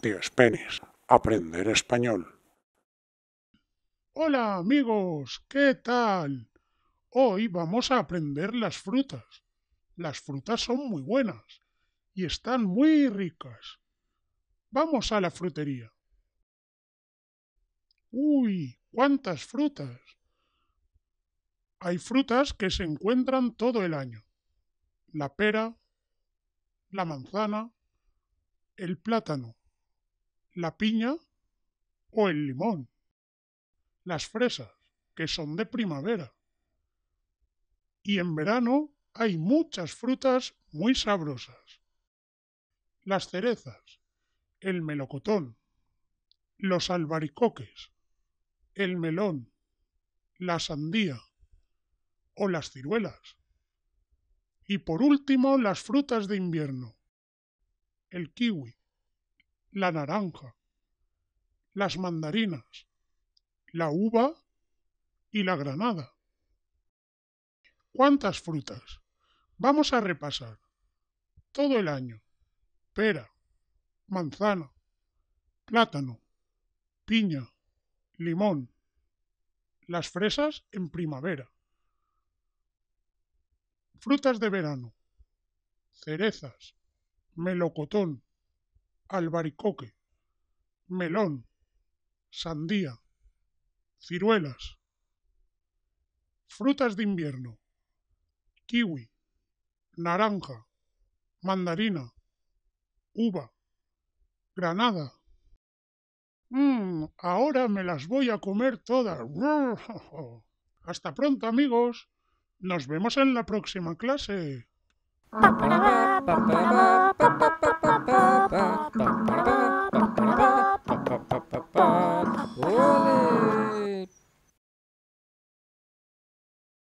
Tíos Penis, aprender español. Hola amigos, ¿qué tal? Hoy vamos a aprender las frutas. Las frutas son muy buenas y están muy ricas. Vamos a la frutería. ¡Uy! ¡Cuántas frutas! Hay frutas que se encuentran todo el año la pera, la manzana, el plátano, la piña o el limón, las fresas, que son de primavera. Y en verano hay muchas frutas muy sabrosas. Las cerezas, el melocotón, los albaricoques, el melón, la sandía o las ciruelas. Y por último, las frutas de invierno. El kiwi, la naranja, las mandarinas, la uva y la granada. ¿Cuántas frutas? Vamos a repasar. Todo el año. Pera, manzana, plátano, piña, limón. Las fresas en primavera. Frutas de verano. Cerezas. Melocotón. Albaricoque. Melón. Sandía. Ciruelas. Frutas de invierno. Kiwi. Naranja. Mandarina. Uva. Granada. Mmm, ahora me las voy a comer todas. Hasta pronto, amigos. Nos vemos en la próxima clase.